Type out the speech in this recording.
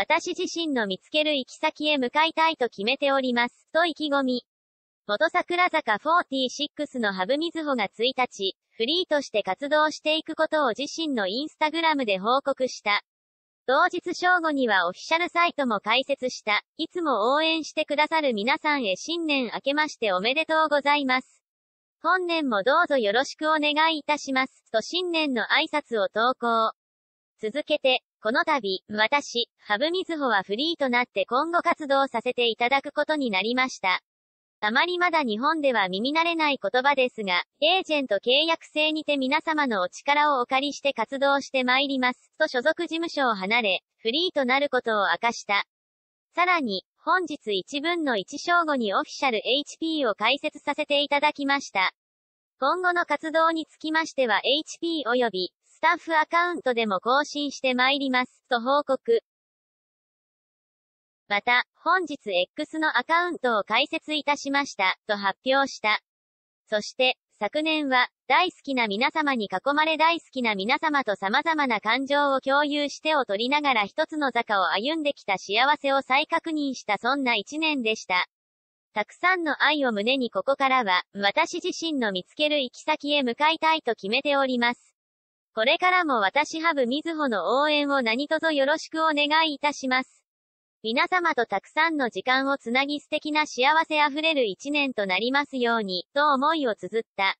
私自身の見つける行き先へ向かいたいと決めております。と意気込み。元桜坂46のハブみ穂が1日、フリーとして活動していくことを自身のインスタグラムで報告した。同日正午にはオフィシャルサイトも開設した。いつも応援してくださる皆さんへ新年明けましておめでとうございます。本年もどうぞよろしくお願いいたします。と新年の挨拶を投稿。続けて、この度、私、ハブミズホはフリーとなって今後活動させていただくことになりました。あまりまだ日本では耳慣れない言葉ですが、エージェント契約制にて皆様のお力をお借りして活動してまいります、と所属事務所を離れ、フリーとなることを明かした。さらに、本日一文の一正午にオフィシャル HP を開設させていただきました。今後の活動につきましては HP 及びスタッフアカウントでも更新してまいります、と報告。また、本日 X のアカウントを開設いたしました、と発表した。そして、昨年は、大好きな皆様に囲まれ大好きな皆様と様々な感情を共有してを取りながら一つの坂を歩んできた幸せを再確認したそんな一年でした。たくさんの愛を胸にここからは、私自身の見つける行き先へ向かいたいと決めております。これからも私ハブみずほの応援を何卒よろしくお願いいたします。皆様とたくさんの時間をつなぎ素敵な幸せあふれる一年となりますように、と思いを綴った。